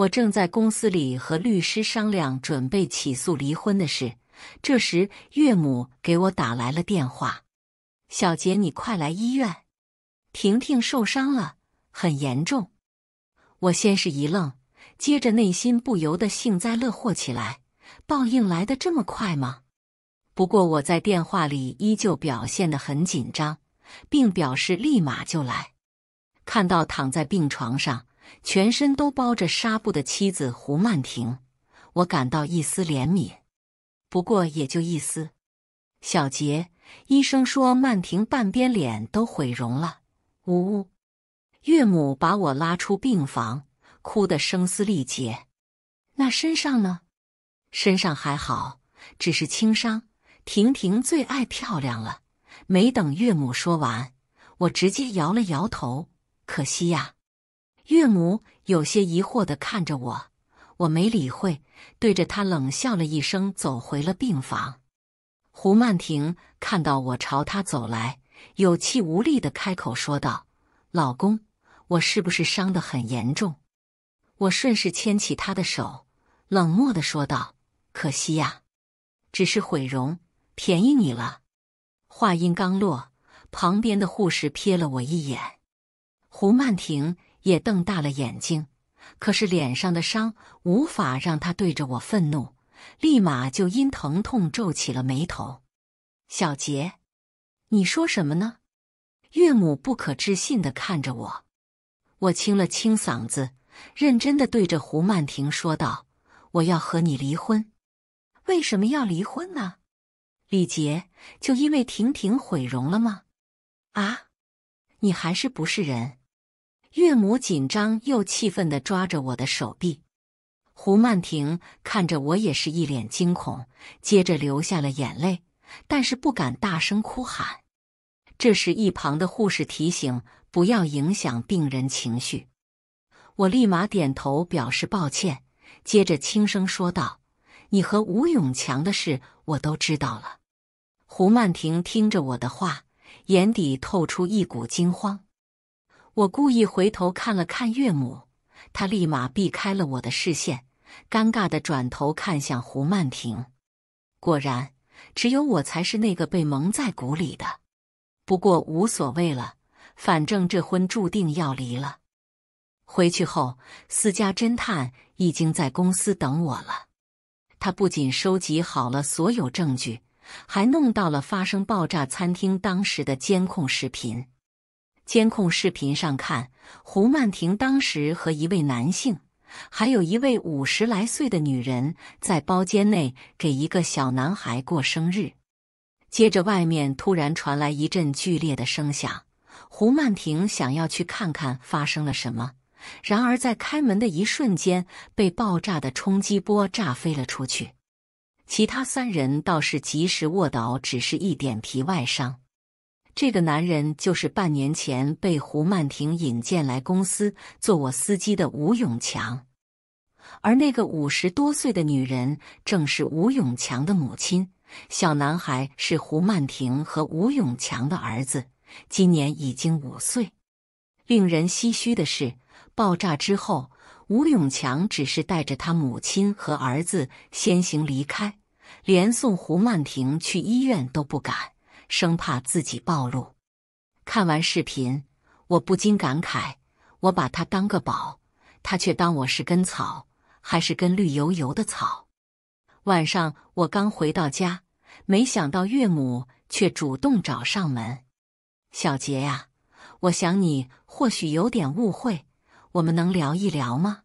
我正在公司里和律师商量准备起诉离婚的事，这时岳母给我打来了电话：“小杰，你快来医院，婷婷受伤了，很严重。”我先是一愣，接着内心不由得幸灾乐祸起来：“报应来得这么快吗？”不过我在电话里依旧表现得很紧张，并表示立马就来。看到躺在病床上。全身都包着纱布的妻子胡曼婷，我感到一丝怜悯，不过也就一丝。小杰，医生说曼婷半边脸都毁容了。呜呜，岳母把我拉出病房，哭得声嘶力竭。那身上呢？身上还好，只是轻伤。婷婷最爱漂亮了。没等岳母说完，我直接摇了摇头。可惜呀。岳母有些疑惑的看着我，我没理会，对着他冷笑了一声，走回了病房。胡曼婷看到我朝他走来，有气无力的开口说道：“老公，我是不是伤得很严重？”我顺势牵起她的手，冷漠的说道：“可惜呀，只是毁容，便宜你了。”话音刚落，旁边的护士瞥了我一眼。胡曼婷。也瞪大了眼睛，可是脸上的伤无法让他对着我愤怒，立马就因疼痛皱起了眉头。小杰，你说什么呢？岳母不可置信的看着我，我清了清嗓子，认真的对着胡曼婷说道：“我要和你离婚。为什么要离婚呢？李杰，就因为婷婷毁容了吗？啊，你还是不是人？”岳母紧张又气愤的抓着我的手臂，胡曼婷看着我也是一脸惊恐，接着流下了眼泪，但是不敢大声哭喊。这时，一旁的护士提醒不要影响病人情绪，我立马点头表示抱歉，接着轻声说道：“你和吴永强的事我都知道了。”胡曼婷听着我的话，眼底透出一股惊慌。我故意回头看了看岳母，她立马避开了我的视线，尴尬的转头看向胡曼婷。果然，只有我才是那个被蒙在鼓里的。不过无所谓了，反正这婚注定要离了。回去后，私家侦探已经在公司等我了。他不仅收集好了所有证据，还弄到了发生爆炸餐厅当时的监控视频。监控视频上看，胡曼婷当时和一位男性，还有一位五十来岁的女人在包间内给一个小男孩过生日。接着，外面突然传来一阵剧烈的声响，胡曼婷想要去看看发生了什么，然而在开门的一瞬间，被爆炸的冲击波炸飞了出去。其他三人倒是及时卧倒，只是一点皮外伤。这个男人就是半年前被胡曼婷引荐来公司做我司机的吴永强，而那个五十多岁的女人正是吴永强的母亲。小男孩是胡曼婷和吴永强的儿子，今年已经五岁。令人唏嘘的是，爆炸之后，吴永强只是带着他母亲和儿子先行离开，连送胡曼婷去医院都不敢。生怕自己暴露。看完视频，我不禁感慨：我把他当个宝，他却当我是根草，还是根绿油油的草。晚上我刚回到家，没想到岳母却主动找上门：“小杰呀，我想你或许有点误会，我们能聊一聊吗？”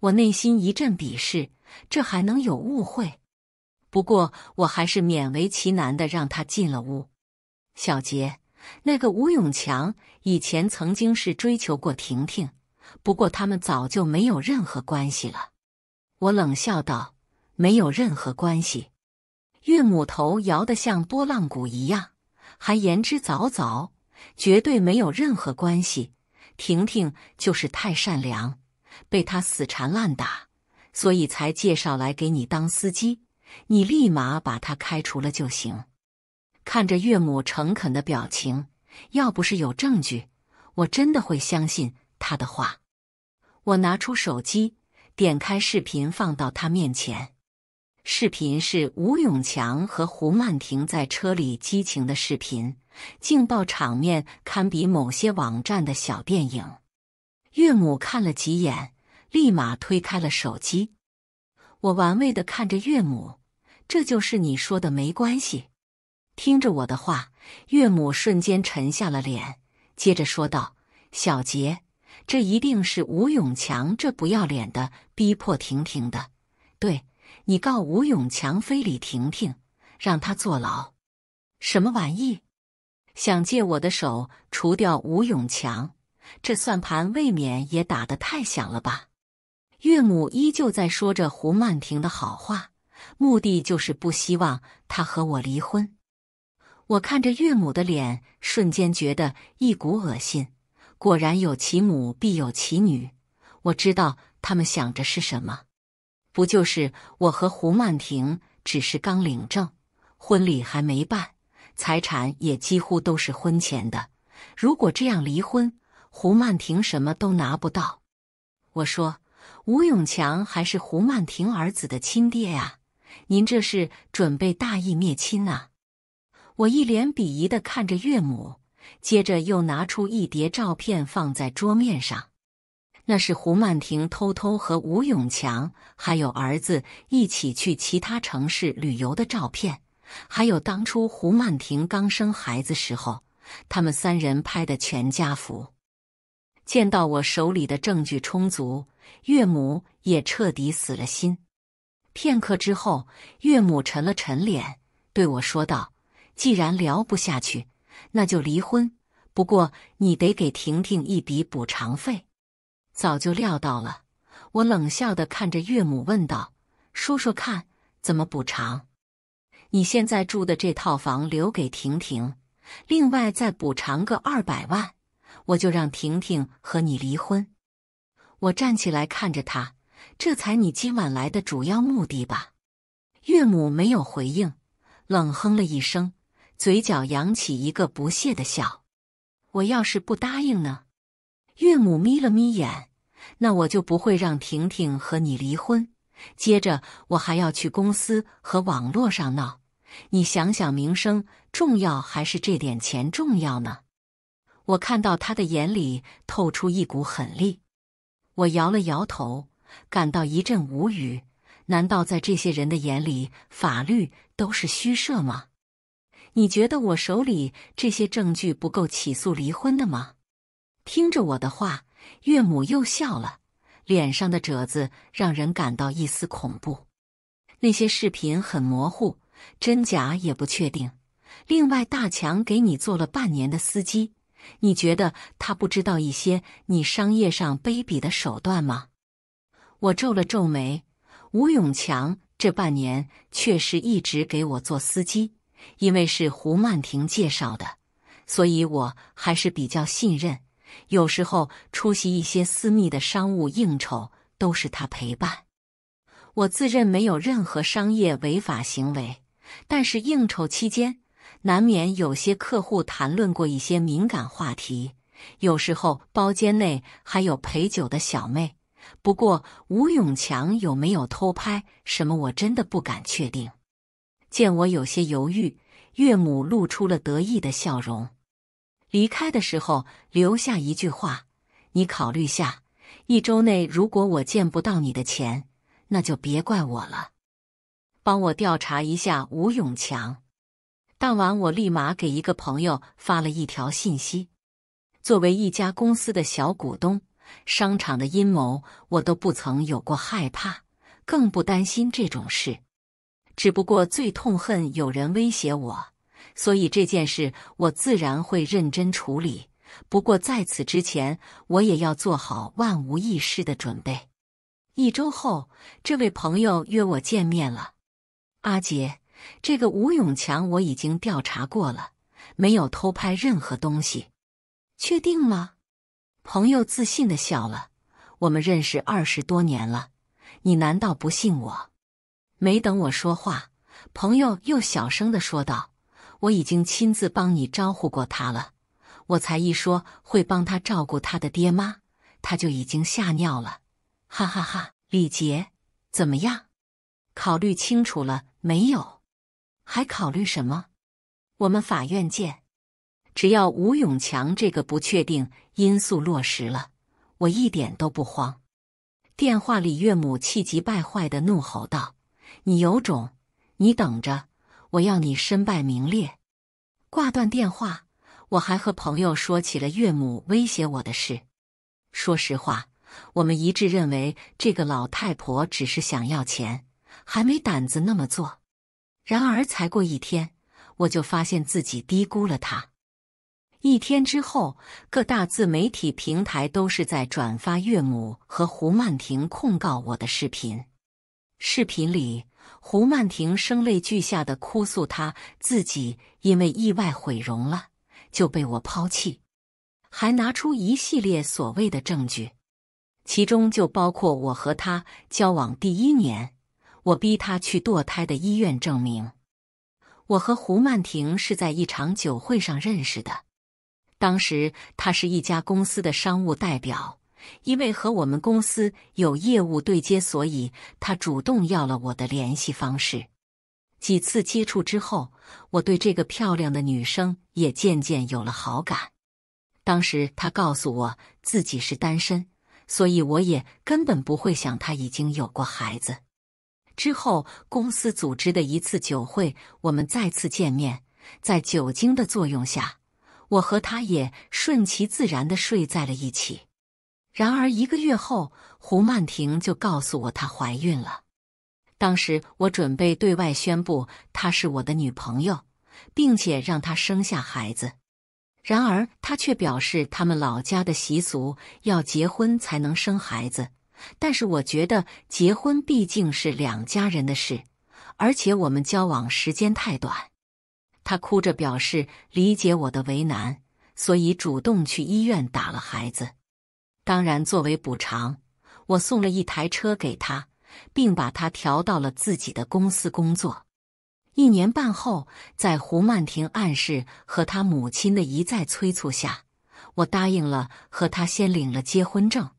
我内心一阵鄙视：这还能有误会？不过，我还是勉为其难的让他进了屋。小杰，那个吴永强以前曾经是追求过婷婷，不过他们早就没有任何关系了。我冷笑道：“没有任何关系。”岳母头摇得像拨浪鼓一样，还言之凿凿：“绝对没有任何关系。婷婷就是太善良，被他死缠烂打，所以才介绍来给你当司机。”你立马把他开除了就行。看着岳母诚恳的表情，要不是有证据，我真的会相信他的话。我拿出手机，点开视频，放到他面前。视频是吴永强和胡曼婷在车里激情的视频，劲爆场面堪比某些网站的小电影。岳母看了几眼，立马推开了手机。我玩味的看着岳母，这就是你说的没关系。听着我的话，岳母瞬间沉下了脸，接着说道：“小杰，这一定是吴永强这不要脸的逼迫婷婷的。对你告吴永强非礼婷婷，让他坐牢。什么玩意？想借我的手除掉吴永强，这算盘未免也打得太响了吧？”岳母依旧在说着胡曼婷的好话，目的就是不希望她和我离婚。我看着岳母的脸，瞬间觉得一股恶心。果然有其母必有其女，我知道他们想着是什么，不就是我和胡曼婷只是刚领证，婚礼还没办，财产也几乎都是婚前的。如果这样离婚，胡曼婷什么都拿不到。我说。吴永强还是胡曼婷儿子的亲爹呀！您这是准备大义灭亲啊？我一脸鄙夷的看着岳母，接着又拿出一叠照片放在桌面上。那是胡曼婷偷偷和吴永强还有儿子一起去其他城市旅游的照片，还有当初胡曼婷刚生孩子时候，他们三人拍的全家福。见到我手里的证据充足。岳母也彻底死了心。片刻之后，岳母沉了沉脸，对我说道：“既然聊不下去，那就离婚。不过你得给婷婷一笔补偿费。”早就料到了，我冷笑的看着岳母问道：“说说看，怎么补偿？你现在住的这套房留给婷婷，另外再补偿个二百万，我就让婷婷和你离婚。”我站起来看着他，这才你今晚来的主要目的吧？岳母没有回应，冷哼了一声，嘴角扬起一个不屑的笑。我要是不答应呢？岳母眯了眯眼，那我就不会让婷婷和你离婚。接着，我还要去公司和网络上闹。你想想，名声重要还是这点钱重要呢？我看到他的眼里透出一股狠力。我摇了摇头，感到一阵无语。难道在这些人的眼里，法律都是虚设吗？你觉得我手里这些证据不够起诉离婚的吗？听着我的话，岳母又笑了，脸上的褶子让人感到一丝恐怖。那些视频很模糊，真假也不确定。另外，大强给你做了半年的司机。你觉得他不知道一些你商业上卑鄙的手段吗？我皱了皱眉。吴永强这半年确实一直给我做司机，因为是胡曼婷介绍的，所以我还是比较信任。有时候出席一些私密的商务应酬，都是他陪伴。我自认没有任何商业违法行为，但是应酬期间。难免有些客户谈论过一些敏感话题，有时候包间内还有陪酒的小妹。不过吴永强有没有偷拍什么，我真的不敢确定。见我有些犹豫，岳母露出了得意的笑容。离开的时候留下一句话：“你考虑下，一周内如果我见不到你的钱，那就别怪我了。帮我调查一下吴永强。”当晚，我立马给一个朋友发了一条信息。作为一家公司的小股东，商场的阴谋我都不曾有过害怕，更不担心这种事。只不过最痛恨有人威胁我，所以这件事我自然会认真处理。不过在此之前，我也要做好万无一失的准备。一周后，这位朋友约我见面了，阿杰。这个吴永强我已经调查过了，没有偷拍任何东西，确定吗？朋友自信的笑了。我们认识二十多年了，你难道不信我？没等我说话，朋友又小声的说道：“我已经亲自帮你招呼过他了。”我才一说会帮他照顾他的爹妈，他就已经吓尿了。哈哈哈！李杰，怎么样？考虑清楚了没有？还考虑什么？我们法院见！只要吴永强这个不确定因素落实了，我一点都不慌。电话里岳母气急败坏的怒吼道：“你有种！你等着，我要你身败名裂！”挂断电话，我还和朋友说起了岳母威胁我的事。说实话，我们一致认为这个老太婆只是想要钱，还没胆子那么做。然而，才过一天，我就发现自己低估了他。一天之后，各大自媒体平台都是在转发岳母和胡曼婷控告我的视频。视频里，胡曼婷声泪俱下的哭诉，她自己因为意外毁容了，就被我抛弃，还拿出一系列所谓的证据，其中就包括我和他交往第一年。我逼他去堕胎的医院证明，我和胡曼婷是在一场酒会上认识的。当时他是一家公司的商务代表，因为和我们公司有业务对接，所以他主动要了我的联系方式。几次接触之后，我对这个漂亮的女生也渐渐有了好感。当时他告诉我自己是单身，所以我也根本不会想他已经有过孩子。之后，公司组织的一次酒会，我们再次见面。在酒精的作用下，我和他也顺其自然的睡在了一起。然而一个月后，胡曼婷就告诉我她怀孕了。当时我准备对外宣布她是我的女朋友，并且让她生下孩子。然而她却表示，他们老家的习俗要结婚才能生孩子。但是我觉得结婚毕竟是两家人的事，而且我们交往时间太短。他哭着表示理解我的为难，所以主动去医院打了孩子。当然，作为补偿，我送了一台车给他，并把他调到了自己的公司工作。一年半后，在胡曼婷暗示和他母亲的一再催促下，我答应了和他先领了结婚证。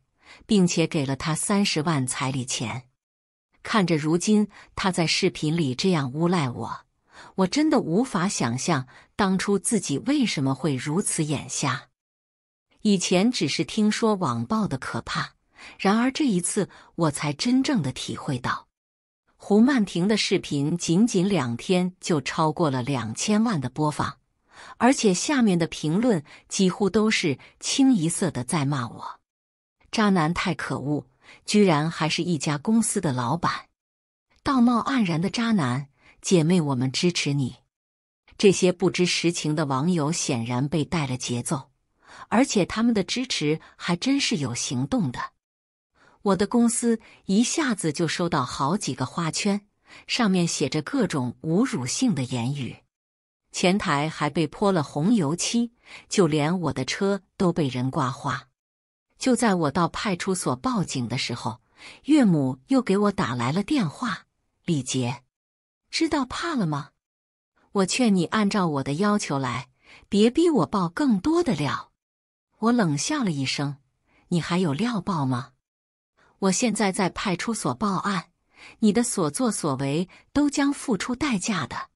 并且给了他三十万彩礼钱，看着如今他在视频里这样诬赖我，我真的无法想象当初自己为什么会如此眼瞎。以前只是听说网暴的可怕，然而这一次我才真正的体会到。胡曼婷的视频仅仅两天就超过了两千万的播放，而且下面的评论几乎都是清一色的在骂我。渣男太可恶，居然还是一家公司的老板，道貌岸然的渣男！姐妹，我们支持你！这些不知实情的网友显然被带了节奏，而且他们的支持还真是有行动的。我的公司一下子就收到好几个花圈，上面写着各种侮辱性的言语，前台还被泼了红油漆，就连我的车都被人刮花。就在我到派出所报警的时候，岳母又给我打来了电话。李杰，知道怕了吗？我劝你按照我的要求来，别逼我报更多的料。我冷笑了一声：“你还有料报吗？”我现在在派出所报案，你的所作所为都将付出代价的。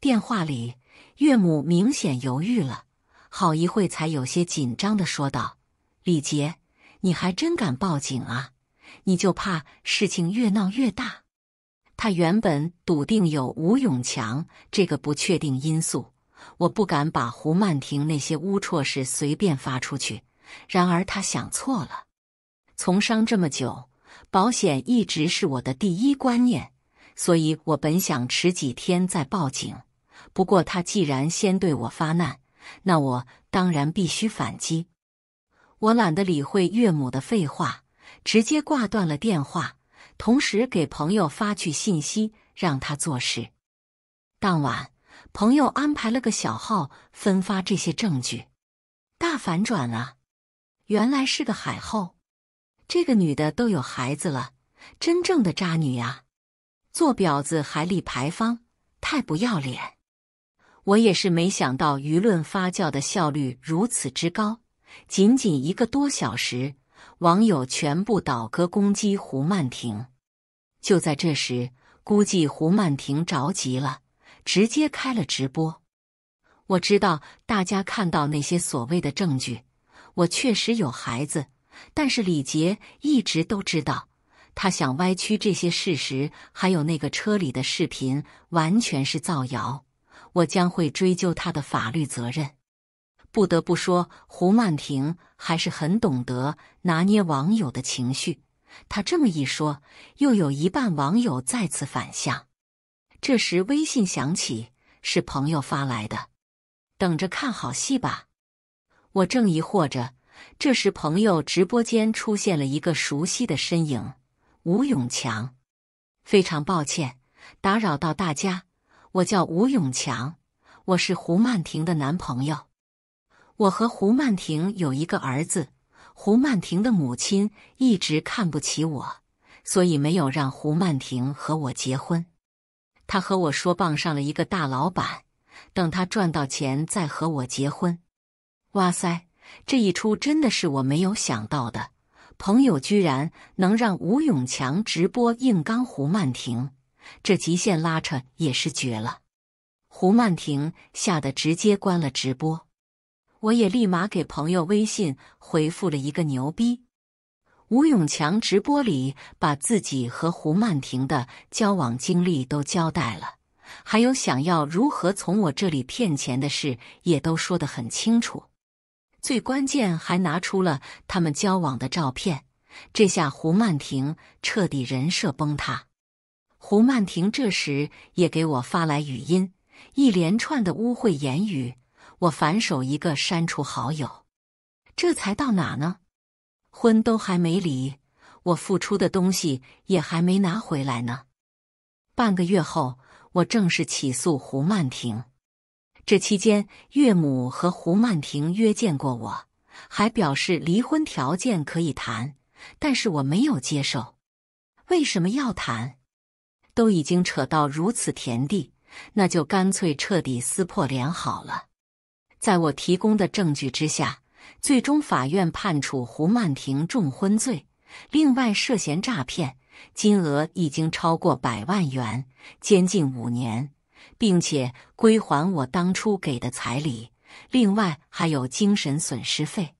电话里，岳母明显犹豫了，好一会才有些紧张的说道。李杰，你还真敢报警啊！你就怕事情越闹越大。他原本笃定有吴永强这个不确定因素，我不敢把胡曼婷那些龌龊事随便发出去。然而他想错了。从商这么久，保险一直是我的第一观念，所以我本想迟几天再报警。不过他既然先对我发难，那我当然必须反击。我懒得理会岳母的废话，直接挂断了电话，同时给朋友发去信息，让他做事。当晚，朋友安排了个小号分发这些证据。大反转啊！原来是个海后，这个女的都有孩子了，真正的渣女啊！做婊子还立牌坊，太不要脸！我也是没想到，舆论发酵的效率如此之高。仅仅一个多小时，网友全部倒戈攻击胡曼婷。就在这时，估计胡曼婷着急了，直接开了直播。我知道大家看到那些所谓的证据，我确实有孩子，但是李杰一直都知道。他想歪曲这些事实，还有那个车里的视频，完全是造谣。我将会追究他的法律责任。不得不说，胡曼婷还是很懂得拿捏网友的情绪。她这么一说，又有一半网友再次反向。这时，微信响起，是朋友发来的：“等着看好戏吧。”我正疑惑着，这时朋友直播间出现了一个熟悉的身影——吴永强。非常抱歉打扰到大家，我叫吴永强，我是胡曼婷的男朋友。我和胡曼婷有一个儿子，胡曼婷的母亲一直看不起我，所以没有让胡曼婷和我结婚。他和我说傍上了一个大老板，等他赚到钱再和我结婚。哇塞，这一出真的是我没有想到的，朋友居然能让吴永强直播硬刚胡曼婷，这极限拉扯也是绝了。胡曼婷吓得直接关了直播。我也立马给朋友微信回复了一个“牛逼”。吴永强直播里把自己和胡曼婷的交往经历都交代了，还有想要如何从我这里骗钱的事也都说得很清楚。最关键还拿出了他们交往的照片，这下胡曼婷彻底人设崩塌。胡曼婷这时也给我发来语音，一连串的污秽言语。我反手一个删除好友，这才到哪呢？婚都还没离，我付出的东西也还没拿回来呢。半个月后，我正式起诉胡曼婷。这期间，岳母和胡曼婷约见过我，还表示离婚条件可以谈，但是我没有接受。为什么要谈？都已经扯到如此田地，那就干脆彻底撕破脸好了。在我提供的证据之下，最终法院判处胡曼婷重婚罪，另外涉嫌诈骗，金额已经超过百万元，监禁五年，并且归还我当初给的彩礼，另外还有精神损失费。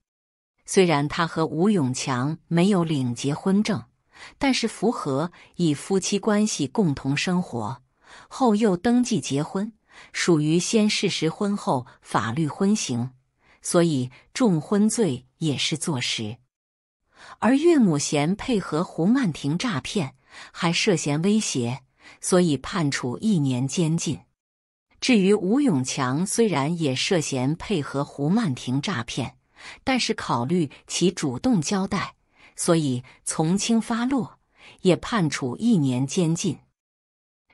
虽然他和吴永强没有领结婚证，但是符合以夫妻关系共同生活，后又登记结婚。属于先事实婚，后法律婚刑，所以重婚罪也是坐实。而岳母贤配合胡曼婷诈骗，还涉嫌威胁，所以判处一年监禁。至于吴永强，虽然也涉嫌配合胡曼婷诈骗，但是考虑其主动交代，所以从轻发落，也判处一年监禁。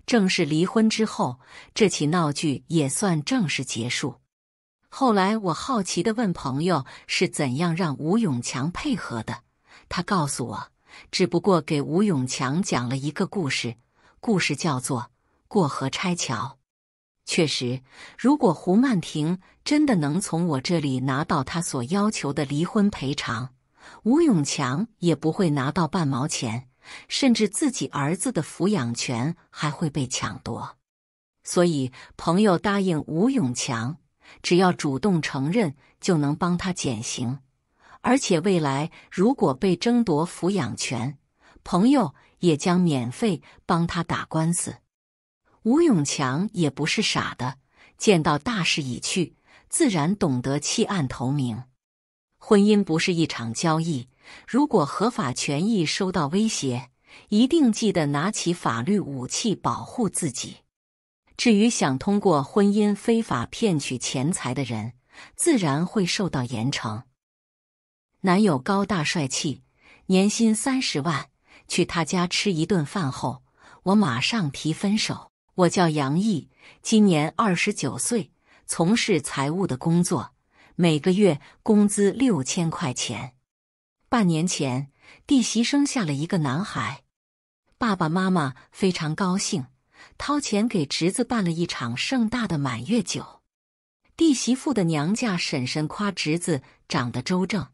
正式离婚之后，这起闹剧也算正式结束。后来，我好奇的问朋友是怎样让吴永强配合的，他告诉我，只不过给吴永强讲了一个故事，故事叫做“过河拆桥”。确实，如果胡曼婷真的能从我这里拿到她所要求的离婚赔偿，吴永强也不会拿到半毛钱。甚至自己儿子的抚养权还会被抢夺，所以朋友答应吴永强，只要主动承认，就能帮他减刑，而且未来如果被争夺抚养权，朋友也将免费帮他打官司。吴永强也不是傻的，见到大势已去，自然懂得弃暗投明。婚姻不是一场交易。如果合法权益受到威胁，一定记得拿起法律武器保护自己。至于想通过婚姻非法骗取钱财的人，自然会受到严惩。男友高大帅气，年薪三十万。去他家吃一顿饭后，我马上提分手。我叫杨毅，今年二十九岁，从事财务的工作，每个月工资六千块钱。半年前，弟媳生下了一个男孩，爸爸妈妈非常高兴，掏钱给侄子办了一场盛大的满月酒。弟媳妇的娘家婶婶夸侄子长得周正，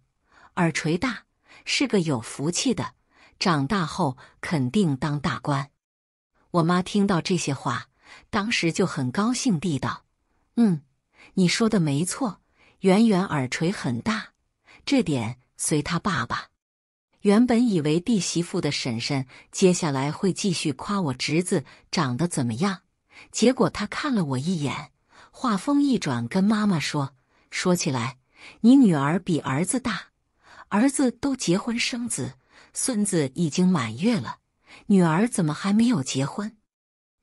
耳垂大，是个有福气的，长大后肯定当大官。我妈听到这些话，当时就很高兴地道：“嗯，你说的没错，圆圆耳垂很大，这点。”随他爸爸。原本以为弟媳妇的婶婶接下来会继续夸我侄子长得怎么样，结果她看了我一眼，话锋一转，跟妈妈说：“说起来，你女儿比儿子大，儿子都结婚生子，孙子已经满月了，女儿怎么还没有结婚？”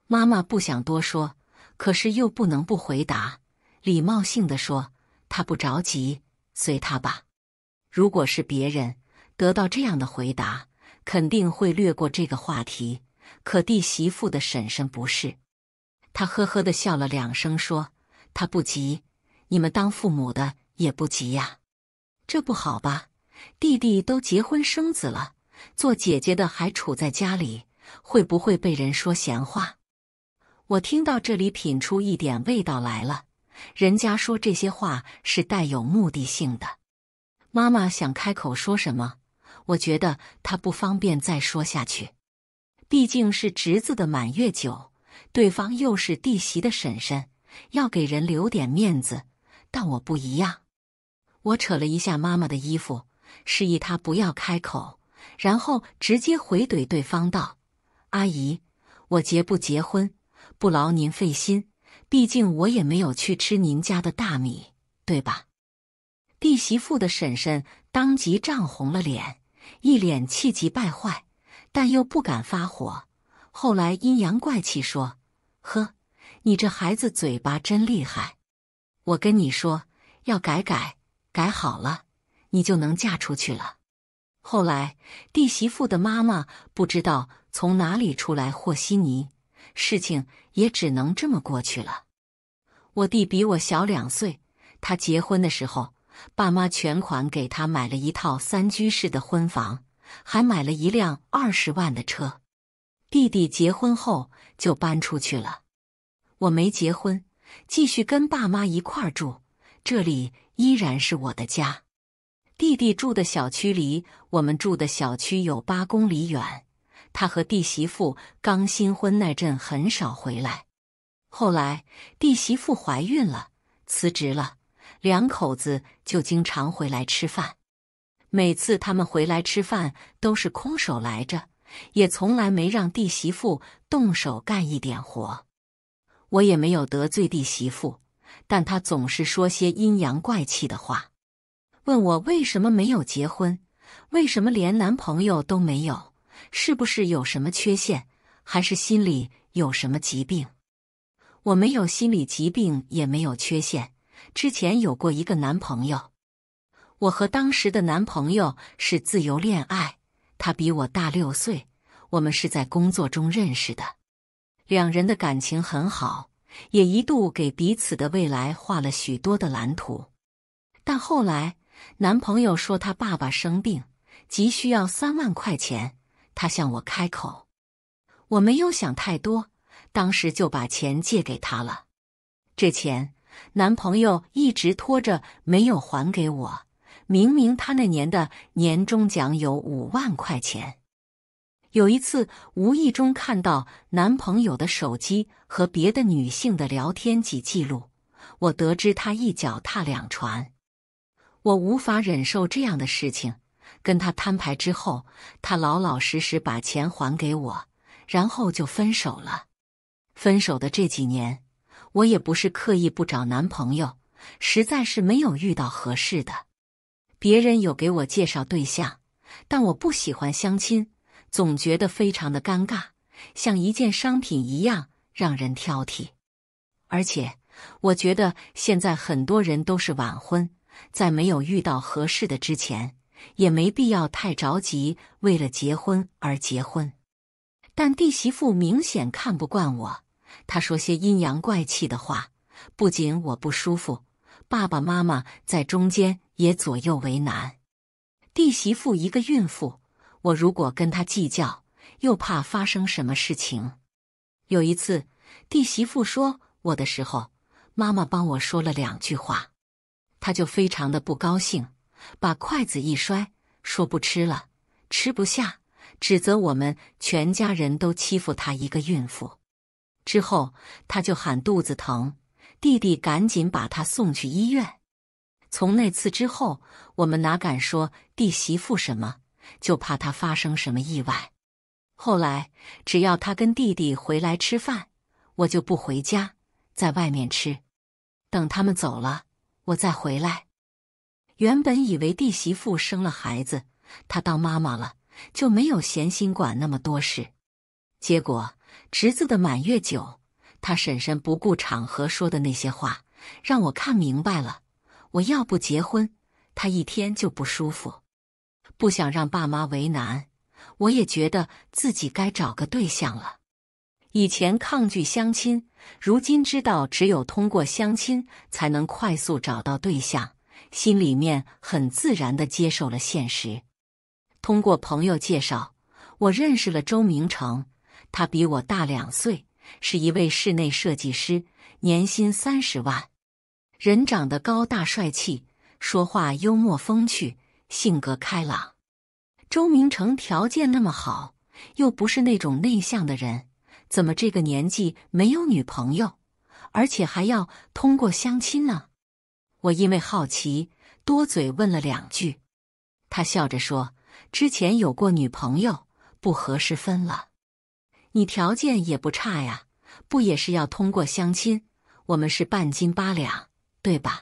妈妈不想多说，可是又不能不回答，礼貌性的说：“她不着急，随他吧。”如果是别人得到这样的回答，肯定会略过这个话题。可弟媳妇的婶婶不是，她呵呵的笑了两声，说：“她不急，你们当父母的也不急呀。”这不好吧？弟弟都结婚生子了，做姐姐的还杵在家里，会不会被人说闲话？我听到这里，品出一点味道来了。人家说这些话是带有目的性的。妈妈想开口说什么，我觉得她不方便再说下去，毕竟是侄子的满月酒，对方又是弟媳的婶婶，要给人留点面子。但我不一样，我扯了一下妈妈的衣服，示意她不要开口，然后直接回怼对方道：“阿姨，我结不结婚不劳您费心，毕竟我也没有去吃您家的大米，对吧？”弟媳妇的婶婶当即涨红了脸，一脸气急败坏，但又不敢发火。后来阴阳怪气说：“呵，你这孩子嘴巴真厉害，我跟你说要改改，改好了，你就能嫁出去了。”后来弟媳妇的妈妈不知道从哪里出来和稀泥，事情也只能这么过去了。我弟比我小两岁，他结婚的时候。爸妈全款给他买了一套三居室的婚房，还买了一辆二十万的车。弟弟结婚后就搬出去了，我没结婚，继续跟爸妈一块儿住，这里依然是我的家。弟弟住的小区离我们住的小区有八公里远，他和弟媳妇刚新婚那阵很少回来，后来弟媳妇怀孕了，辞职了。两口子就经常回来吃饭，每次他们回来吃饭都是空手来着，也从来没让弟媳妇动手干一点活。我也没有得罪弟媳妇，但她总是说些阴阳怪气的话，问我为什么没有结婚，为什么连男朋友都没有，是不是有什么缺陷，还是心里有什么疾病？我没有心理疾病，也没有缺陷。之前有过一个男朋友，我和当时的男朋友是自由恋爱，他比我大六岁，我们是在工作中认识的，两人的感情很好，也一度给彼此的未来画了许多的蓝图。但后来男朋友说他爸爸生病，急需要三万块钱，他向我开口，我没有想太多，当时就把钱借给他了，这钱。男朋友一直拖着没有还给我。明明他那年的年终奖有五万块钱。有一次无意中看到男朋友的手机和别的女性的聊天记记录，我得知他一脚踏两船。我无法忍受这样的事情，跟他摊牌之后，他老老实实把钱还给我，然后就分手了。分手的这几年。我也不是刻意不找男朋友，实在是没有遇到合适的。别人有给我介绍对象，但我不喜欢相亲，总觉得非常的尴尬，像一件商品一样让人挑剔。而且我觉得现在很多人都是晚婚，在没有遇到合适的之前，也没必要太着急为了结婚而结婚。但弟媳妇明显看不惯我。他说些阴阳怪气的话，不仅我不舒服，爸爸妈妈在中间也左右为难。弟媳妇一个孕妇，我如果跟她计较，又怕发生什么事情。有一次，弟媳妇说我的时候，妈妈帮我说了两句话，她就非常的不高兴，把筷子一摔，说不吃了，吃不下，指责我们全家人都欺负她一个孕妇。之后，他就喊肚子疼，弟弟赶紧把他送去医院。从那次之后，我们哪敢说弟媳妇什么，就怕她发生什么意外。后来，只要他跟弟弟回来吃饭，我就不回家，在外面吃。等他们走了，我再回来。原本以为弟媳妇生了孩子，她当妈妈了，就没有闲心管那么多事，结果。侄子的满月酒，他婶婶不顾场合说的那些话，让我看明白了。我要不结婚，他一天就不舒服。不想让爸妈为难，我也觉得自己该找个对象了。以前抗拒相亲，如今知道只有通过相亲才能快速找到对象，心里面很自然的接受了现实。通过朋友介绍，我认识了周明成。他比我大两岁，是一位室内设计师，年薪三十万，人长得高大帅气，说话幽默风趣，性格开朗。周明成条件那么好，又不是那种内向的人，怎么这个年纪没有女朋友，而且还要通过相亲呢？我因为好奇，多嘴问了两句，他笑着说：“之前有过女朋友，不合适分了。”你条件也不差呀，不也是要通过相亲？我们是半斤八两，对吧？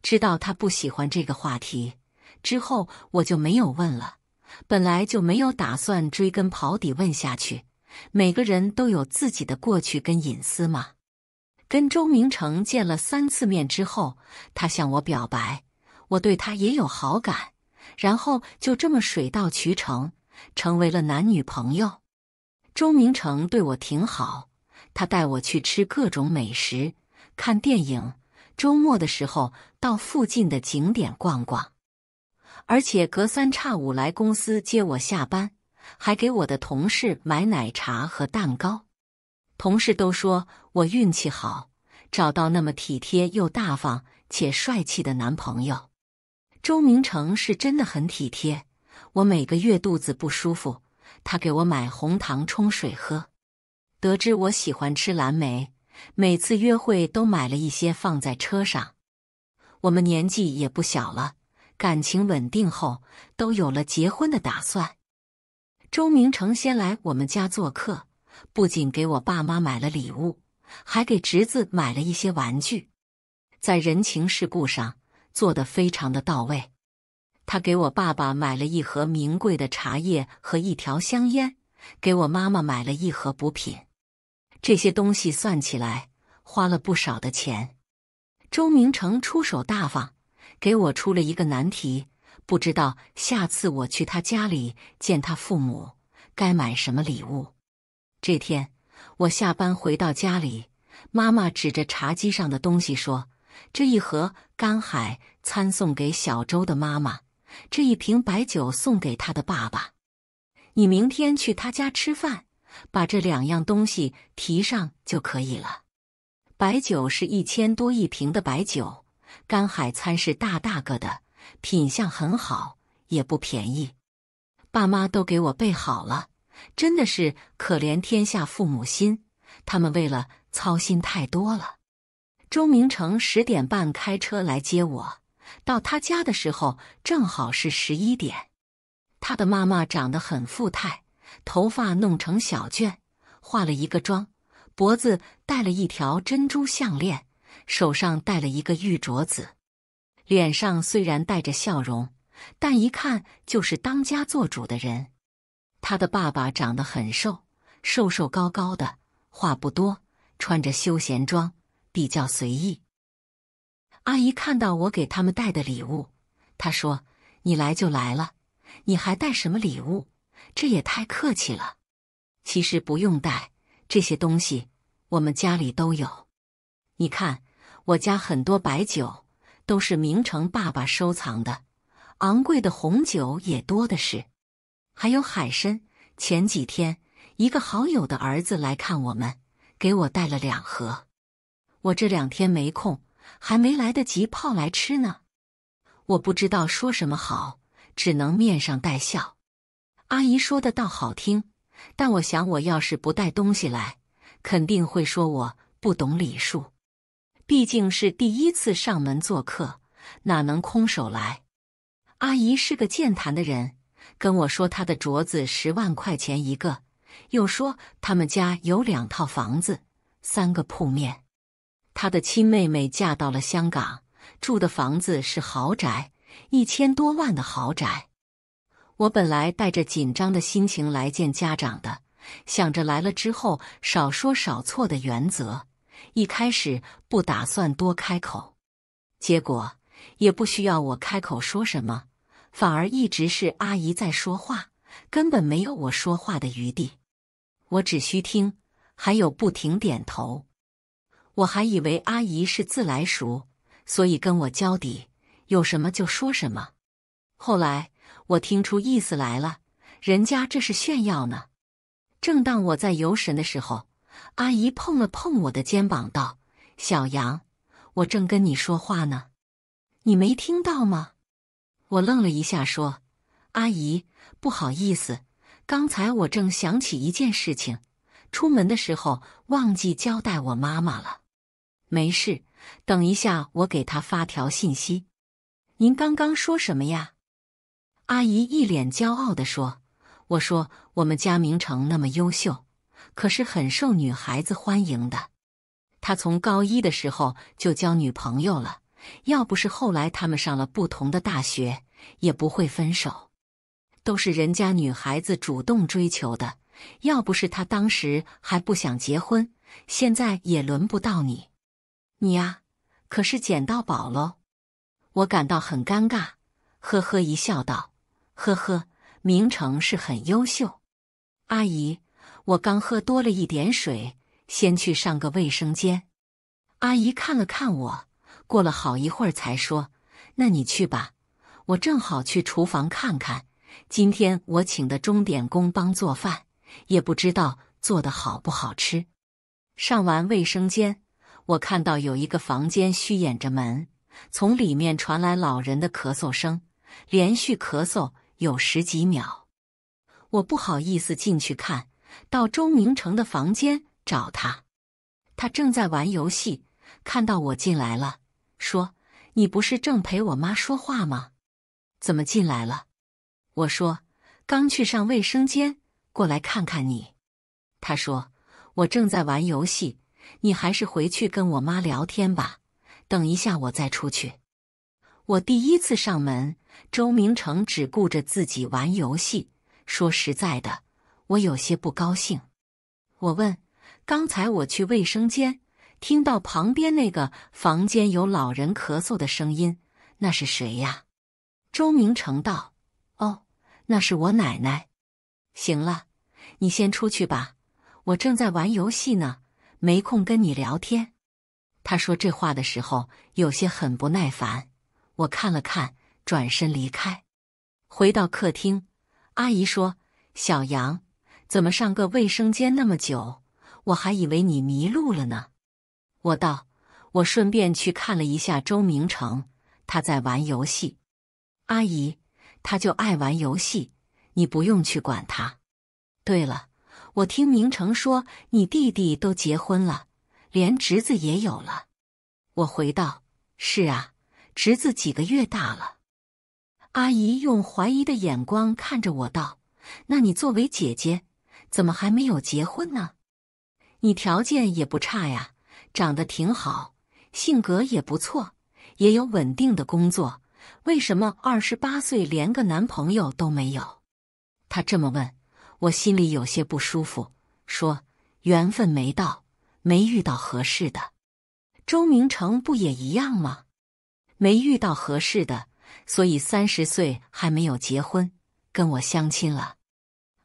知道他不喜欢这个话题之后，我就没有问了。本来就没有打算追根刨底问下去。每个人都有自己的过去跟隐私嘛。跟周明成见了三次面之后，他向我表白，我对他也有好感，然后就这么水到渠成，成为了男女朋友。周明成对我挺好，他带我去吃各种美食、看电影，周末的时候到附近的景点逛逛，而且隔三差五来公司接我下班，还给我的同事买奶茶和蛋糕。同事都说我运气好，找到那么体贴又大方且帅气的男朋友。周明成是真的很体贴，我每个月肚子不舒服。他给我买红糖冲水喝，得知我喜欢吃蓝莓，每次约会都买了一些放在车上。我们年纪也不小了，感情稳定后都有了结婚的打算。周明成先来我们家做客，不仅给我爸妈买了礼物，还给侄子买了一些玩具，在人情世故上做的非常的到位。他给我爸爸买了一盒名贵的茶叶和一条香烟，给我妈妈买了一盒补品。这些东西算起来花了不少的钱。周明成出手大方，给我出了一个难题，不知道下次我去他家里见他父母该买什么礼物。这天我下班回到家里，妈妈指着茶几上的东西说：“这一盒干海参送给小周的妈妈。”这一瓶白酒送给他的爸爸，你明天去他家吃饭，把这两样东西提上就可以了。白酒是一千多一瓶的白酒，干海参是大大个的，品相很好，也不便宜。爸妈都给我备好了，真的是可怜天下父母心，他们为了操心太多了。周明成十点半开车来接我。到他家的时候，正好是十一点。他的妈妈长得很富态，头发弄成小卷，化了一个妆，脖子戴了一条珍珠项链，手上戴了一个玉镯子。脸上虽然带着笑容，但一看就是当家做主的人。他的爸爸长得很瘦，瘦瘦高高的，话不多，穿着休闲装，比较随意。阿姨看到我给他们带的礼物，她说：“你来就来了，你还带什么礼物？这也太客气了。其实不用带这些东西，我们家里都有。你看，我家很多白酒都是明成爸爸收藏的，昂贵的红酒也多的是，还有海参。前几天一个好友的儿子来看我们，给我带了两盒。我这两天没空。”还没来得及泡来吃呢，我不知道说什么好，只能面上带笑。阿姨说的倒好听，但我想我要是不带东西来，肯定会说我不懂礼数。毕竟是第一次上门做客，哪能空手来？阿姨是个健谈的人，跟我说她的镯子十万块钱一个，又说他们家有两套房子，三个铺面。他的亲妹妹嫁到了香港，住的房子是豪宅，一千多万的豪宅。我本来带着紧张的心情来见家长的，想着来了之后少说少错的原则，一开始不打算多开口。结果也不需要我开口说什么，反而一直是阿姨在说话，根本没有我说话的余地，我只需听，还有不停点头。我还以为阿姨是自来熟，所以跟我交底，有什么就说什么。后来我听出意思来了，人家这是炫耀呢。正当我在游神的时候，阿姨碰了碰我的肩膀，道：“小杨，我正跟你说话呢，你没听到吗？”我愣了一下，说：“阿姨，不好意思，刚才我正想起一件事情，出门的时候忘记交代我妈妈了。”没事，等一下我给他发条信息。您刚刚说什么呀？阿姨一脸骄傲地说：“我说我们家明成那么优秀，可是很受女孩子欢迎的。他从高一的时候就交女朋友了，要不是后来他们上了不同的大学，也不会分手。都是人家女孩子主动追求的。要不是他当时还不想结婚，现在也轮不到你。”你呀，可是捡到宝喽！我感到很尴尬，呵呵一笑道：“呵呵，明成是很优秀。”阿姨，我刚喝多了一点水，先去上个卫生间。阿姨看了看我，过了好一会儿才说：“那你去吧，我正好去厨房看看。今天我请的钟点工帮做饭，也不知道做的好不好吃。”上完卫生间。我看到有一个房间虚掩着门，从里面传来老人的咳嗽声，连续咳嗽有十几秒。我不好意思进去，看到周明成的房间找他，他正在玩游戏，看到我进来了，说：“你不是正陪我妈说话吗？怎么进来了？”我说：“刚去上卫生间，过来看看你。”他说：“我正在玩游戏。”你还是回去跟我妈聊天吧，等一下我再出去。我第一次上门，周明成只顾着自己玩游戏。说实在的，我有些不高兴。我问：“刚才我去卫生间，听到旁边那个房间有老人咳嗽的声音，那是谁呀？”周明成道：“哦，那是我奶奶。”行了，你先出去吧，我正在玩游戏呢。没空跟你聊天，他说这话的时候有些很不耐烦。我看了看，转身离开，回到客厅。阿姨说：“小杨，怎么上个卫生间那么久？我还以为你迷路了呢。”我道：“我顺便去看了一下周明成，他在玩游戏。阿姨，他就爱玩游戏，你不用去管他。对了。”我听明成说，你弟弟都结婚了，连侄子也有了。我回道：“是啊，侄子几个月大了。”阿姨用怀疑的眼光看着我道：“那你作为姐姐，怎么还没有结婚呢？你条件也不差呀，长得挺好，性格也不错，也有稳定的工作，为什么二十八岁连个男朋友都没有？”她这么问。我心里有些不舒服，说缘分没到，没遇到合适的。周明成不也一样吗？没遇到合适的，所以三十岁还没有结婚，跟我相亲了。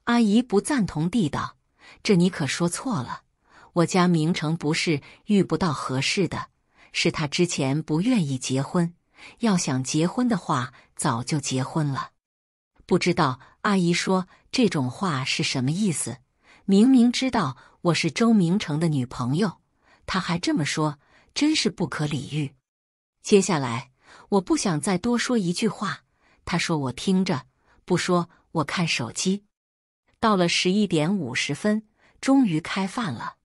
阿姨不赞同地道：“这你可说错了，我家明成不是遇不到合适的，是他之前不愿意结婚，要想结婚的话，早就结婚了。”不知道阿姨说这种话是什么意思？明明知道我是周明成的女朋友，他还这么说，真是不可理喻。接下来我不想再多说一句话。他说我听着，不说我看手机。到了十一点五十分，终于开饭了。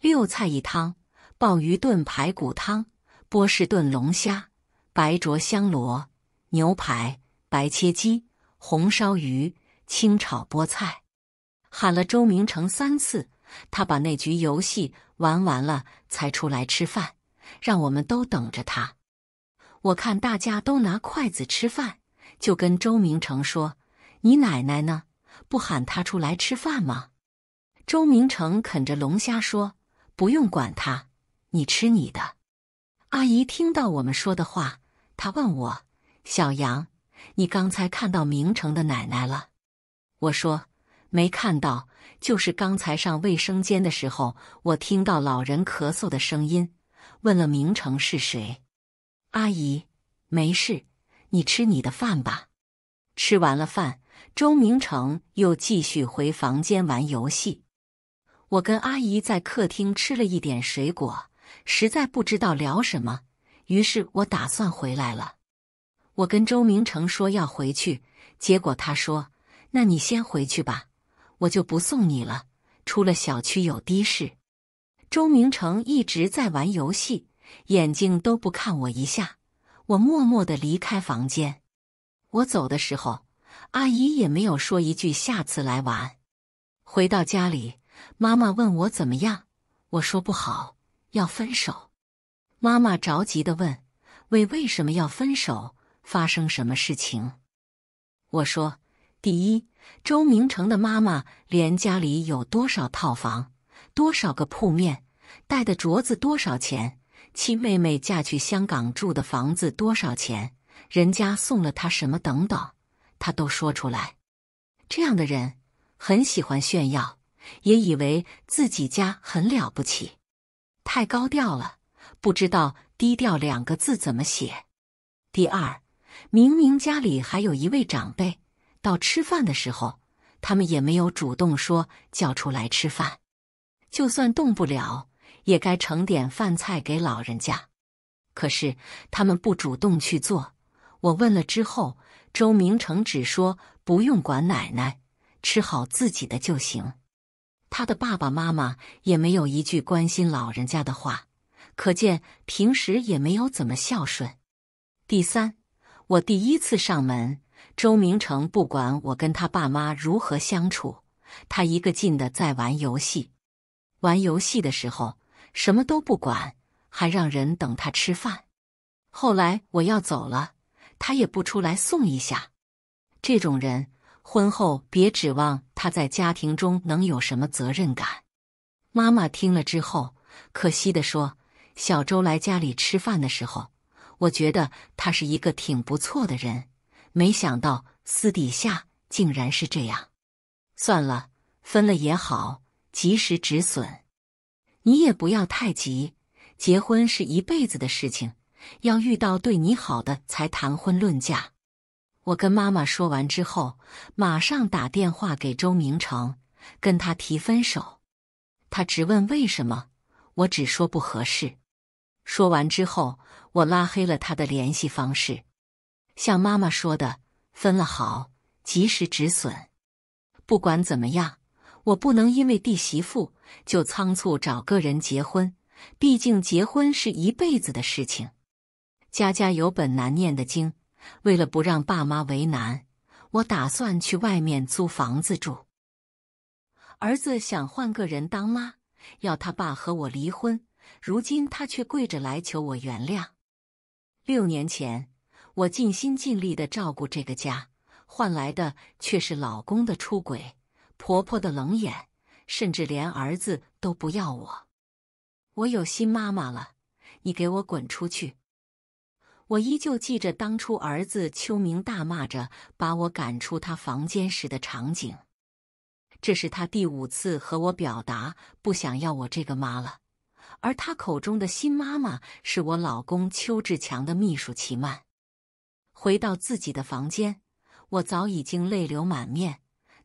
六菜一汤：鲍鱼炖排骨汤、波士顿龙虾、白灼香螺、牛排、白切鸡。红烧鱼、清炒菠菜，喊了周明成三次，他把那局游戏玩完了才出来吃饭，让我们都等着他。我看大家都拿筷子吃饭，就跟周明成说：“你奶奶呢？不喊他出来吃饭吗？”周明成啃着龙虾说：“不用管他，你吃你的。”阿姨听到我们说的话，她问我：“小杨。”你刚才看到明成的奶奶了？我说没看到，就是刚才上卫生间的时候，我听到老人咳嗽的声音，问了明成是谁。阿姨，没事，你吃你的饭吧。吃完了饭，周明成又继续回房间玩游戏。我跟阿姨在客厅吃了一点水果，实在不知道聊什么，于是我打算回来了。我跟周明成说要回去，结果他说：“那你先回去吧，我就不送你了。出了小区有的士。”周明成一直在玩游戏，眼睛都不看我一下。我默默的离开房间。我走的时候，阿姨也没有说一句下次来玩。回到家里，妈妈问我怎么样，我说不好，要分手。妈妈着急的问：“为为什么要分手？”发生什么事情？我说，第一，周明成的妈妈连家里有多少套房、多少个铺面、戴的镯子多少钱、亲妹妹嫁去香港住的房子多少钱、人家送了他什么等等，他都说出来。这样的人很喜欢炫耀，也以为自己家很了不起，太高调了，不知道“低调”两个字怎么写。第二。明明家里还有一位长辈，到吃饭的时候，他们也没有主动说叫出来吃饭。就算动不了，也该盛点饭菜给老人家。可是他们不主动去做。我问了之后，周明成只说不用管奶奶，吃好自己的就行。他的爸爸妈妈也没有一句关心老人家的话，可见平时也没有怎么孝顺。第三。我第一次上门，周明成不管我跟他爸妈如何相处，他一个劲的在玩游戏。玩游戏的时候什么都不管，还让人等他吃饭。后来我要走了，他也不出来送一下。这种人婚后别指望他在家庭中能有什么责任感。妈妈听了之后，可惜的说：“小周来家里吃饭的时候。”我觉得他是一个挺不错的人，没想到私底下竟然是这样。算了，分了也好，及时止损。你也不要太急，结婚是一辈子的事情，要遇到对你好的才谈婚论嫁。我跟妈妈说完之后，马上打电话给周明成，跟他提分手。他直问为什么，我只说不合适。说完之后。我拉黑了他的联系方式，像妈妈说的，分了好，及时止损。不管怎么样，我不能因为弟媳妇就仓促找个人结婚，毕竟结婚是一辈子的事情。家家有本难念的经，为了不让爸妈为难，我打算去外面租房子住。儿子想换个人当妈，要他爸和我离婚，如今他却跪着来求我原谅。六年前，我尽心尽力的照顾这个家，换来的却是老公的出轨、婆婆的冷眼，甚至连儿子都不要我。我有新妈妈了，你给我滚出去！我依旧记着当初儿子秋明大骂着把我赶出他房间时的场景。这是他第五次和我表达不想要我这个妈了。而他口中的新妈妈是我老公邱志强的秘书齐曼。回到自己的房间，我早已经泪流满面。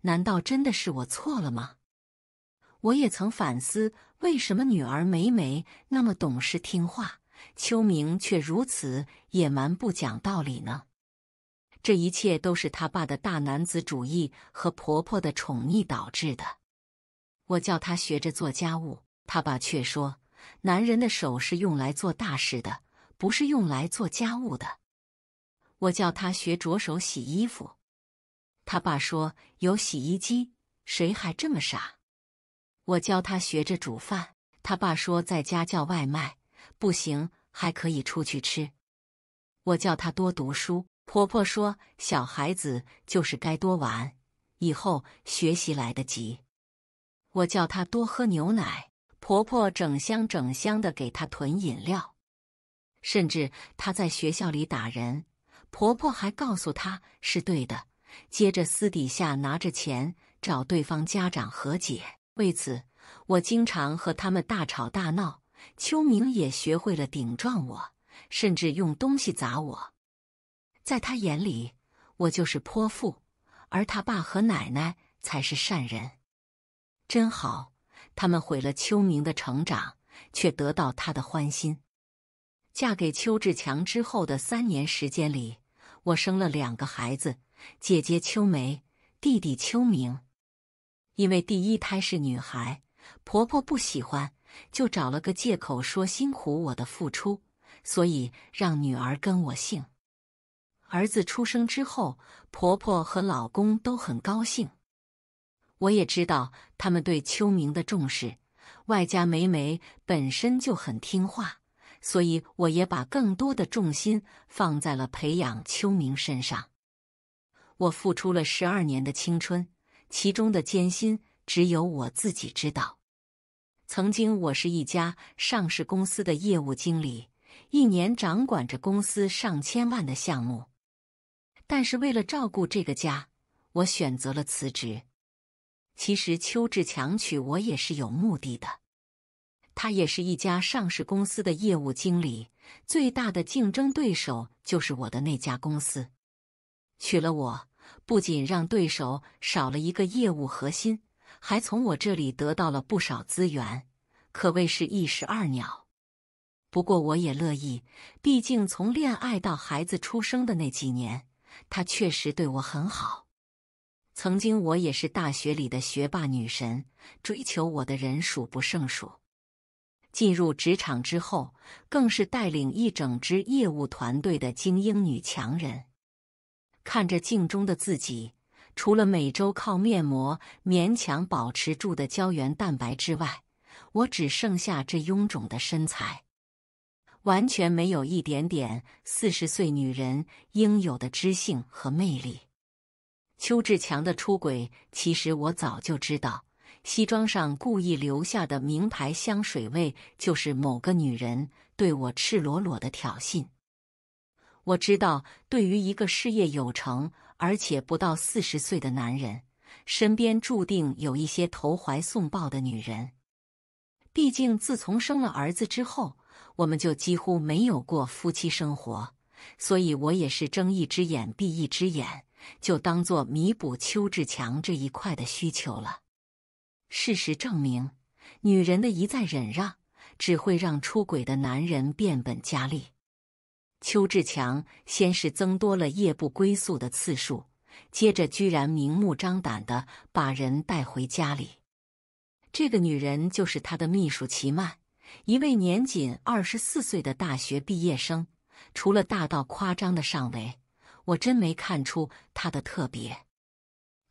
难道真的是我错了吗？我也曾反思，为什么女儿梅梅那么懂事听话，秋明却如此野蛮不讲道理呢？这一切都是他爸的大男子主义和婆婆的宠溺导致的。我叫他学着做家务，他爸却说。男人的手是用来做大事的，不是用来做家务的。我叫他学着手洗衣服，他爸说有洗衣机，谁还这么傻？我教他学着煮饭，他爸说在家叫外卖不行，还可以出去吃。我叫他多读书，婆婆说小孩子就是该多玩，以后学习来得及。我叫他多喝牛奶。婆婆整箱整箱的给她囤饮料，甚至她在学校里打人，婆婆还告诉她是对的。接着私底下拿着钱找对方家长和解。为此，我经常和他们大吵大闹。秋明也学会了顶撞我，甚至用东西砸我。在他眼里，我就是泼妇，而他爸和奶奶才是善人，真好。他们毁了秋明的成长，却得到他的欢心。嫁给邱志强之后的三年时间里，我生了两个孩子，姐姐秋梅，弟弟秋明。因为第一胎是女孩，婆婆不喜欢，就找了个借口说辛苦我的付出，所以让女儿跟我姓。儿子出生之后，婆婆和老公都很高兴，我也知道。他们对秋明的重视，外加梅梅本身就很听话，所以我也把更多的重心放在了培养秋明身上。我付出了十二年的青春，其中的艰辛只有我自己知道。曾经，我是一家上市公司的业务经理，一年掌管着公司上千万的项目。但是为了照顾这个家，我选择了辞职。其实邱志强娶我也是有目的的，他也是一家上市公司的业务经理，最大的竞争对手就是我的那家公司。娶了我，不仅让对手少了一个业务核心，还从我这里得到了不少资源，可谓是一石二鸟。不过我也乐意，毕竟从恋爱到孩子出生的那几年，他确实对我很好。曾经，我也是大学里的学霸女神，追求我的人数不胜数。进入职场之后，更是带领一整支业务团队的精英女强人。看着镜中的自己，除了每周靠面膜勉强保持住的胶原蛋白之外，我只剩下这臃肿的身材，完全没有一点点四十岁女人应有的知性和魅力。邱志强的出轨，其实我早就知道。西装上故意留下的名牌香水味，就是某个女人对我赤裸裸的挑衅。我知道，对于一个事业有成而且不到四十岁的男人，身边注定有一些投怀送抱的女人。毕竟，自从生了儿子之后，我们就几乎没有过夫妻生活，所以我也是睁一只眼闭一只眼。就当做弥补邱志强这一块的需求了。事实证明，女人的一再忍让，只会让出轨的男人变本加厉。邱志强先是增多了夜不归宿的次数，接着居然明目张胆的把人带回家里。这个女人就是他的秘书齐曼，一位年仅二十四岁的大学毕业生，除了大到夸张的上围。我真没看出他的特别。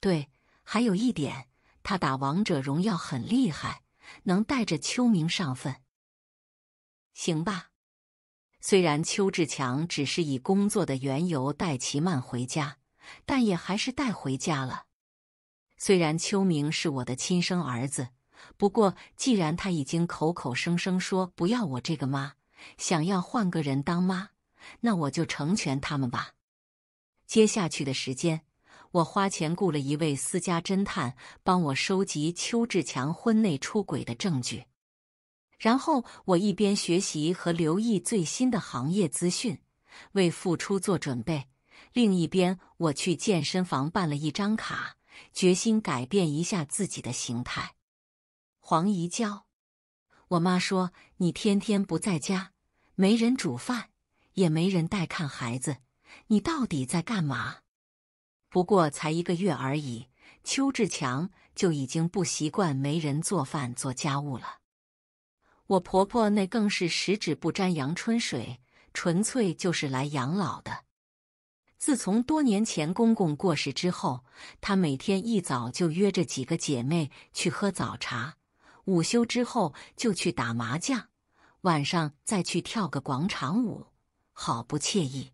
对，还有一点，他打王者荣耀很厉害，能带着秋明上分。行吧。虽然邱志强只是以工作的缘由带齐曼回家，但也还是带回家了。虽然秋明是我的亲生儿子，不过既然他已经口口声声说不要我这个妈，想要换个人当妈，那我就成全他们吧。接下去的时间，我花钱雇了一位私家侦探，帮我收集邱志强婚内出轨的证据。然后我一边学习和留意最新的行业资讯，为复出做准备；另一边，我去健身房办了一张卡，决心改变一下自己的形态。黄姨娇，我妈说你天天不在家，没人煮饭，也没人带看孩子。你到底在干嘛？不过才一个月而已，邱志强就已经不习惯没人做饭做家务了。我婆婆那更是十指不沾阳春水，纯粹就是来养老的。自从多年前公公过世之后，她每天一早就约着几个姐妹去喝早茶，午休之后就去打麻将，晚上再去跳个广场舞，好不惬意。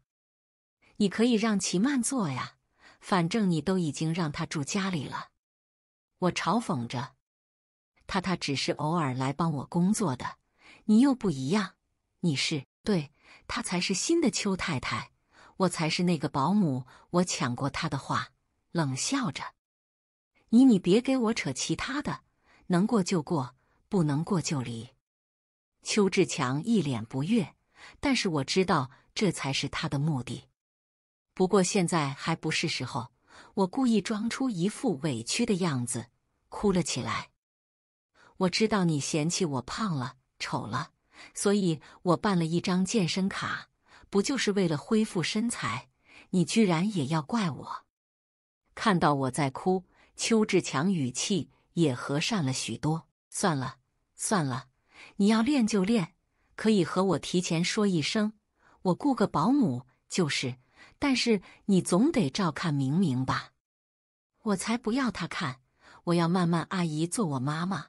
你可以让齐曼做呀，反正你都已经让他住家里了。我嘲讽着，他他只是偶尔来帮我工作的，你又不一样，你是对，他才是新的邱太太，我才是那个保姆。我抢过他的话，冷笑着，你你别给我扯其他的，能过就过，不能过就离。邱志强一脸不悦，但是我知道这才是他的目的。不过现在还不是时候，我故意装出一副委屈的样子，哭了起来。我知道你嫌弃我胖了、丑了，所以我办了一张健身卡，不就是为了恢复身材？你居然也要怪我！看到我在哭，邱志强语气也和善了许多。算了，算了，你要练就练，可以和我提前说一声，我雇个保姆就是。但是你总得照看明明吧，我才不要他看，我要曼曼阿姨做我妈妈。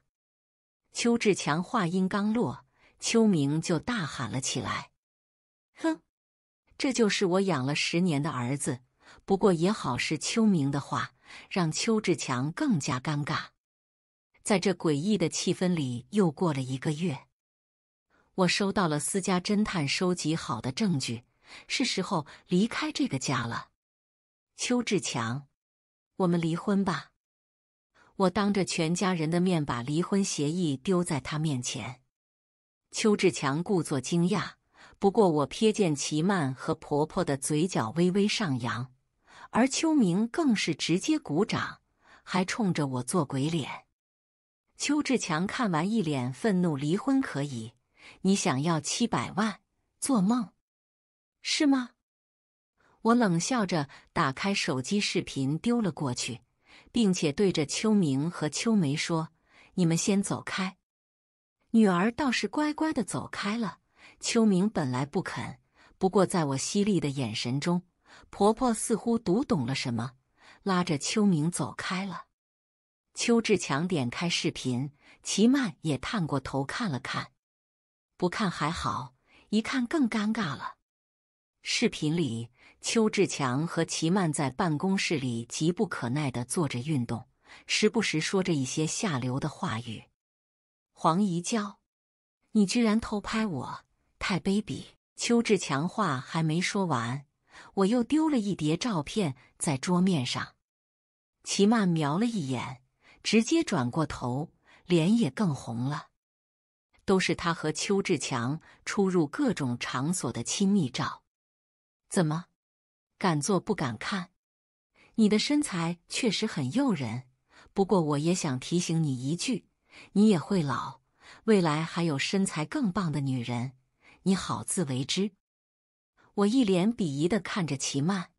邱志强话音刚落，邱明就大喊了起来：“哼，这就是我养了十年的儿子！”不过也好，是邱明的话让邱志强更加尴尬。在这诡异的气氛里，又过了一个月，我收到了私家侦探收集好的证据。是时候离开这个家了，邱志强，我们离婚吧！我当着全家人的面把离婚协议丢在他面前。邱志强故作惊讶，不过我瞥见齐曼和婆婆的嘴角微微上扬，而邱明更是直接鼓掌，还冲着我做鬼脸。邱志强看完一脸愤怒：“离婚可以，你想要七百万？做梦！”是吗？我冷笑着打开手机视频，丢了过去，并且对着秋明和秋梅说：“你们先走开。”女儿倒是乖乖的走开了。秋明本来不肯，不过在我犀利的眼神中，婆婆似乎读懂了什么，拉着秋明走开了。邱志强点开视频，齐曼也探过头看了看，不看还好，一看更尴尬了。视频里，邱志强和齐曼在办公室里急不可耐的做着运动，时不时说着一些下流的话语。黄怡娇，你居然偷拍我，太卑鄙！邱志强话还没说完，我又丢了一叠照片在桌面上。齐曼瞄了一眼，直接转过头，脸也更红了。都是他和邱志强出入各种场所的亲密照。怎么，敢做不敢看？你的身材确实很诱人，不过我也想提醒你一句，你也会老，未来还有身材更棒的女人，你好自为之。我一脸鄙夷的看着齐曼，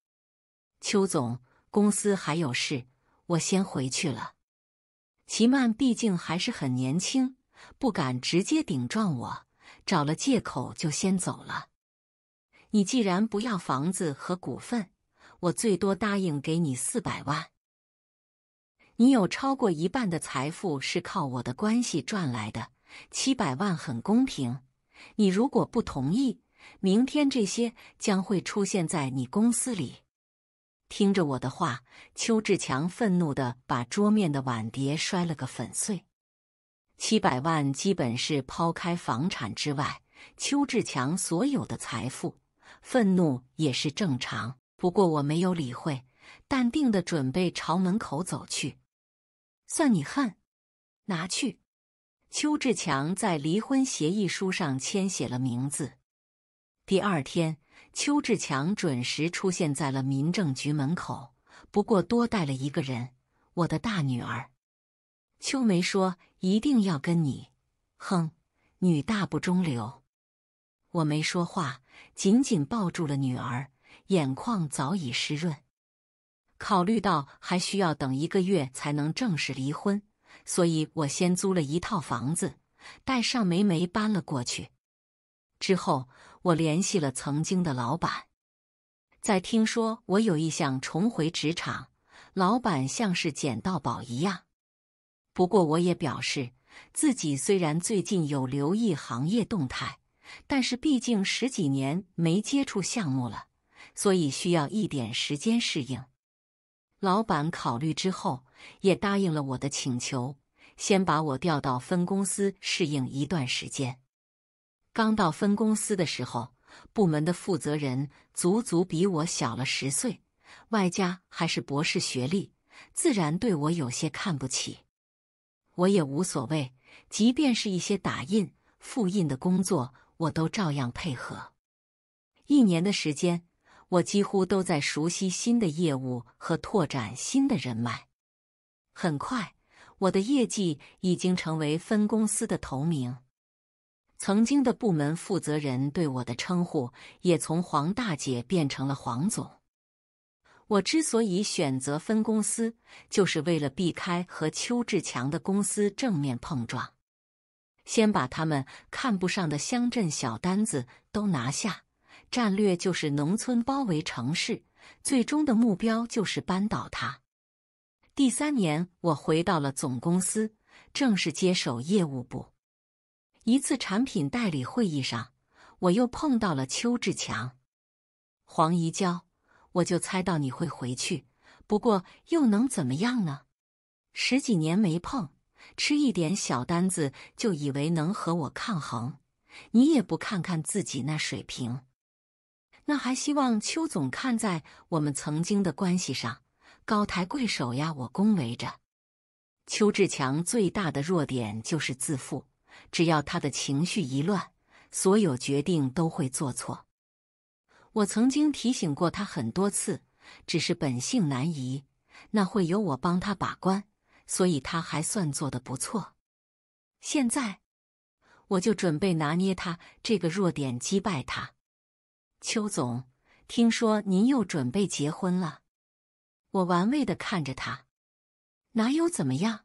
邱总公司还有事，我先回去了。齐曼毕竟还是很年轻，不敢直接顶撞我，找了借口就先走了。你既然不要房子和股份，我最多答应给你四百万。你有超过一半的财富是靠我的关系赚来的，七百万很公平。你如果不同意，明天这些将会出现在你公司里。听着我的话，邱志强愤怒的把桌面的碗碟摔了个粉碎。七百万基本是抛开房产之外，邱志强所有的财富。愤怒也是正常，不过我没有理会，淡定的准备朝门口走去。算你恨，拿去。邱志强在离婚协议书上签写了名字。第二天，邱志强准时出现在了民政局门口，不过多带了一个人，我的大女儿秋梅说一定要跟你。哼，女大不中留。我没说话。紧紧抱住了女儿，眼眶早已湿润。考虑到还需要等一个月才能正式离婚，所以我先租了一套房子，带上梅梅搬了过去。之后，我联系了曾经的老板，在听说我有意向重回职场，老板像是捡到宝一样。不过，我也表示自己虽然最近有留意行业动态。但是毕竟十几年没接触项目了，所以需要一点时间适应。老板考虑之后，也答应了我的请求，先把我调到分公司适应一段时间。刚到分公司的时候，部门的负责人足足比我小了十岁，外加还是博士学历，自然对我有些看不起。我也无所谓，即便是一些打印、复印的工作。我都照样配合。一年的时间，我几乎都在熟悉新的业务和拓展新的人脉。很快，我的业绩已经成为分公司的头名。曾经的部门负责人对我的称呼也从黄大姐变成了黄总。我之所以选择分公司，就是为了避开和邱志强的公司正面碰撞。先把他们看不上的乡镇小单子都拿下，战略就是农村包围城市，最终的目标就是扳倒他。第三年，我回到了总公司，正式接手业务部。一次产品代理会议上，我又碰到了邱志强、黄怡娇，我就猜到你会回去，不过又能怎么样呢？十几年没碰。吃一点小单子就以为能和我抗衡，你也不看看自己那水平，那还希望邱总看在我们曾经的关系上高抬贵手呀？我恭维着邱志强最大的弱点就是自负，只要他的情绪一乱，所有决定都会做错。我曾经提醒过他很多次，只是本性难移，那会由我帮他把关。所以他还算做的不错。现在，我就准备拿捏他这个弱点，击败他。邱总，听说您又准备结婚了？我玩味的看着他，哪有怎么样？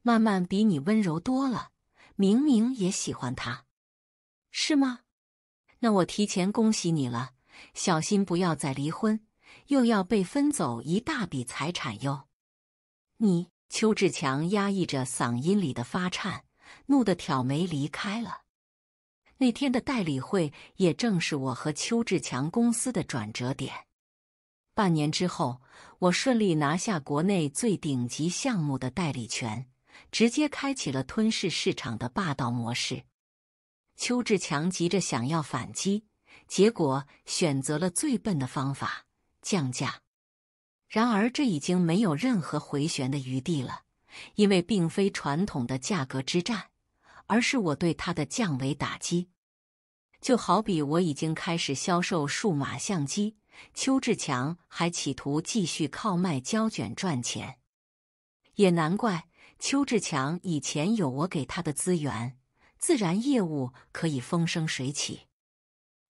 曼曼比你温柔多了，明明也喜欢他，是吗？那我提前恭喜你了，小心不要再离婚，又要被分走一大笔财产哟。你。邱志强压抑着嗓音里的发颤，怒得挑眉离开了。那天的代理会，也正是我和邱志强公司的转折点。半年之后，我顺利拿下国内最顶级项目的代理权，直接开启了吞噬市场的霸道模式。邱志强急着想要反击，结果选择了最笨的方法——降价。然而，这已经没有任何回旋的余地了，因为并非传统的价格之战，而是我对他的降维打击。就好比我已经开始销售数码相机，邱志强还企图继续靠卖胶卷赚钱，也难怪邱志强以前有我给他的资源，自然业务可以风生水起。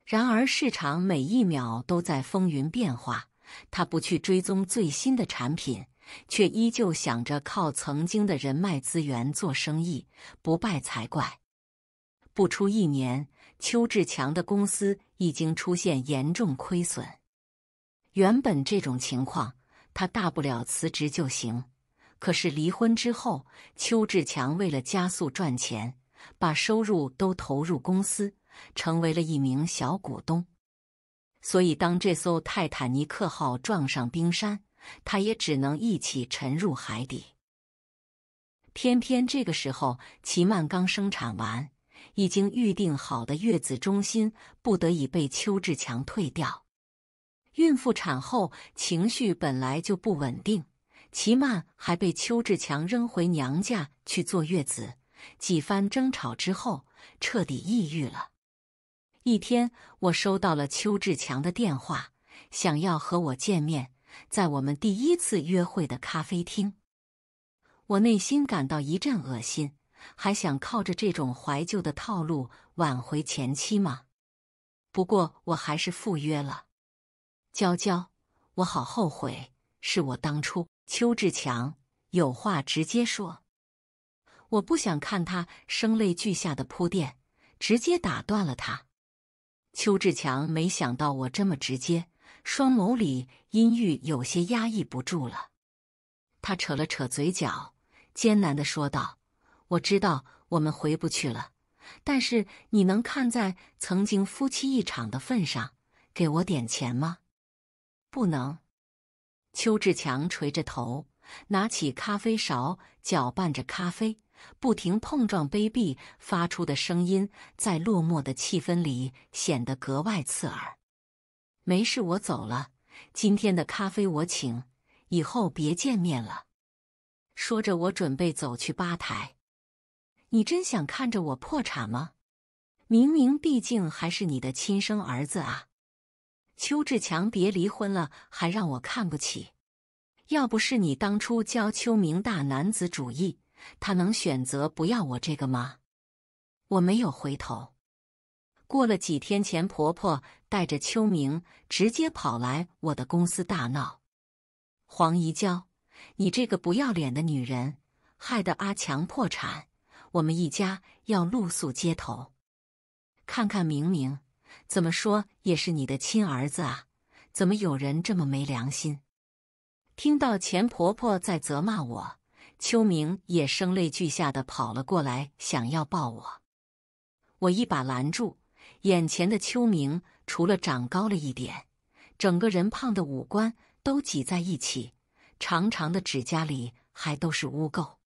然而，市场每一秒都在风云变化。他不去追踪最新的产品，却依旧想着靠曾经的人脉资源做生意，不败才怪。不出一年，邱志强的公司已经出现严重亏损。原本这种情况，他大不了辞职就行。可是离婚之后，邱志强为了加速赚钱，把收入都投入公司，成为了一名小股东。所以，当这艘泰坦尼克号撞上冰山，它也只能一起沉入海底。偏偏这个时候，齐曼刚生产完，已经预定好的月子中心不得已被邱志强退掉。孕妇产后情绪本来就不稳定，齐曼还被邱志强扔回娘家去坐月子，几番争吵之后，彻底抑郁了。一天，我收到了邱志强的电话，想要和我见面，在我们第一次约会的咖啡厅。我内心感到一阵恶心，还想靠着这种怀旧的套路挽回前妻吗？不过我还是赴约了。娇娇，我好后悔，是我当初。邱志强有话直接说，我不想看他声泪俱下的铺垫，直接打断了他。邱志强没想到我这么直接，双眸里阴郁有些压抑不住了。他扯了扯嘴角，艰难的说道：“我知道我们回不去了，但是你能看在曾经夫妻一场的份上，给我点钱吗？”“不能。”邱志强垂着头，拿起咖啡勺搅拌着咖啡。不停碰撞杯壁发出的声音，在落寞的气氛里显得格外刺耳。没事，我走了。今天的咖啡我请，以后别见面了。说着，我准备走去吧台。你真想看着我破产吗？明明毕竟还是你的亲生儿子啊！邱志强，别离婚了，还让我看不起。要不是你当初教邱明大男子主义。她能选择不要我这个吗？我没有回头。过了几天，钱婆婆带着秋明直接跑来我的公司大闹：“黄怡娇，你这个不要脸的女人，害得阿强破产，我们一家要露宿街头。看看明明，怎么说也是你的亲儿子啊，怎么有人这么没良心？”听到钱婆婆在责骂我。秋明也声泪俱下的跑了过来，想要抱我，我一把拦住。眼前的秋明除了长高了一点，整个人胖的五官都挤在一起，长长的指甲里还都是污垢。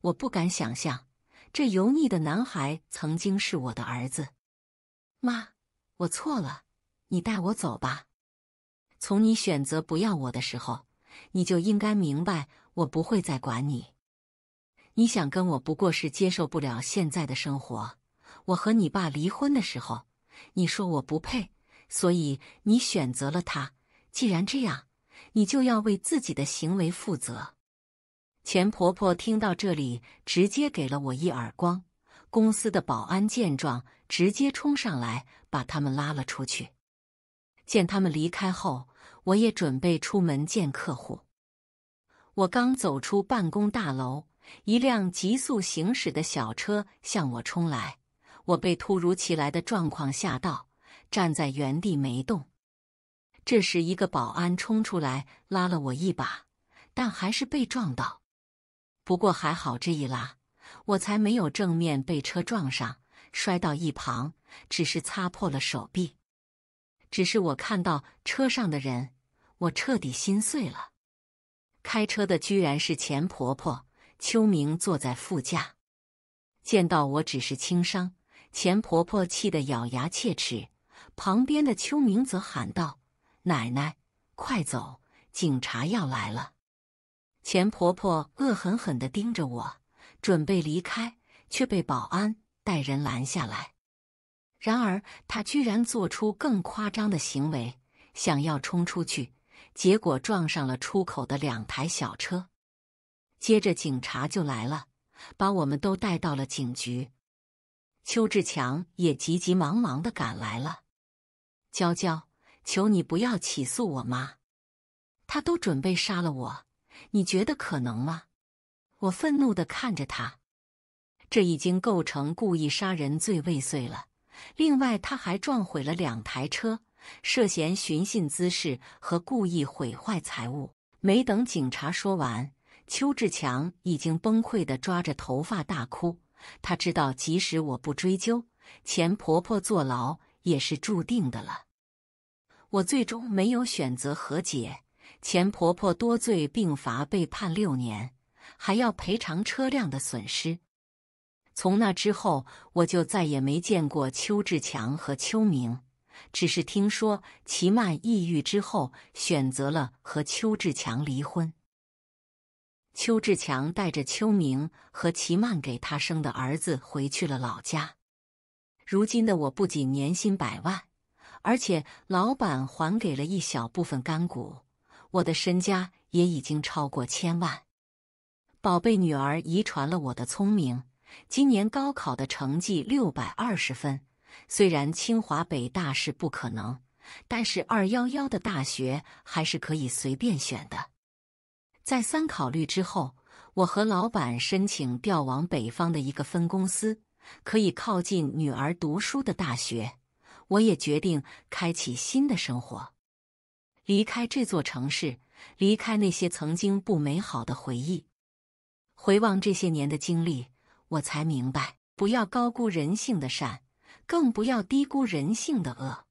我不敢想象，这油腻的男孩曾经是我的儿子。妈，我错了，你带我走吧。从你选择不要我的时候。你就应该明白，我不会再管你。你想跟我，不过是接受不了现在的生活。我和你爸离婚的时候，你说我不配，所以你选择了他。既然这样，你就要为自己的行为负责。钱婆婆听到这里，直接给了我一耳光。公司的保安见状，直接冲上来把他们拉了出去。见他们离开后。我也准备出门见客户。我刚走出办公大楼，一辆急速行驶的小车向我冲来。我被突如其来的状况吓到，站在原地没动。这时，一个保安冲出来拉了我一把，但还是被撞到。不过还好，这一拉，我才没有正面被车撞上，摔到一旁，只是擦破了手臂。只是我看到车上的人。我彻底心碎了。开车的居然是钱婆婆，秋明坐在副驾。见到我只是轻伤，钱婆婆气得咬牙切齿。旁边的秋明则喊道：“奶奶，快走，警察要来了！”钱婆婆恶狠狠的盯着我，准备离开，却被保安带人拦下来。然而，她居然做出更夸张的行为，想要冲出去。结果撞上了出口的两台小车，接着警察就来了，把我们都带到了警局。邱志强也急急忙忙的赶来了。娇娇，求你不要起诉我妈，他都准备杀了我，你觉得可能吗？我愤怒的看着他，这已经构成故意杀人罪未遂了，另外他还撞毁了两台车。涉嫌寻衅滋事和故意毁坏财物。没等警察说完，邱志强已经崩溃的抓着头发大哭。他知道，即使我不追究，钱婆婆坐牢也是注定的了。我最终没有选择和解，钱婆婆多罪并罚，被判六年，还要赔偿车辆的损失。从那之后，我就再也没见过邱志强和邱明。只是听说齐曼抑郁之后选择了和邱志强离婚。邱志强带着邱明和齐曼给他生的儿子回去了老家。如今的我不仅年薪百万，而且老板还给了一小部分干股，我的身家也已经超过千万。宝贝女儿遗传了我的聪明，今年高考的成绩六百二十分。虽然清华北大是不可能，但是“二幺幺”的大学还是可以随便选的。再三考虑之后，我和老板申请调往北方的一个分公司，可以靠近女儿读书的大学。我也决定开启新的生活，离开这座城市，离开那些曾经不美好的回忆。回望这些年的经历，我才明白：不要高估人性的善。更不要低估人性的恶。